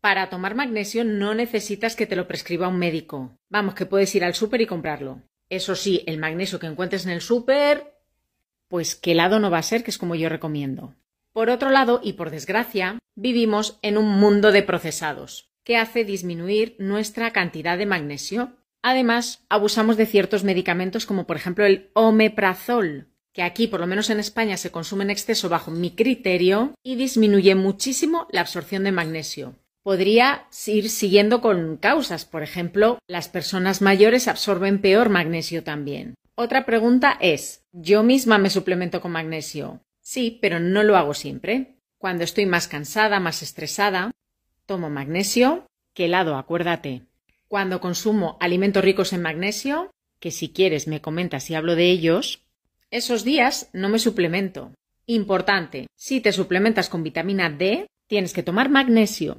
Para tomar magnesio no necesitas que te lo prescriba un médico. Vamos, que puedes ir al súper y comprarlo. Eso sí, el magnesio que encuentres en el súper, pues qué lado no va a ser, que es como yo recomiendo. Por otro lado, y por desgracia, vivimos en un mundo de procesados, que hace disminuir nuestra cantidad de magnesio. Además, abusamos de ciertos medicamentos como por ejemplo el omeprazol, que aquí, por lo menos en España, se consume en exceso bajo mi criterio y disminuye muchísimo la absorción de magnesio podría ir siguiendo con causas. Por ejemplo, las personas mayores absorben peor magnesio también. Otra pregunta es, ¿yo misma me suplemento con magnesio? Sí, pero no lo hago siempre. Cuando estoy más cansada, más estresada, tomo magnesio, ¿Qué lado? acuérdate. Cuando consumo alimentos ricos en magnesio, que si quieres me comentas y hablo de ellos, esos días no me suplemento. Importante, si te suplementas con vitamina D, tienes que tomar magnesio.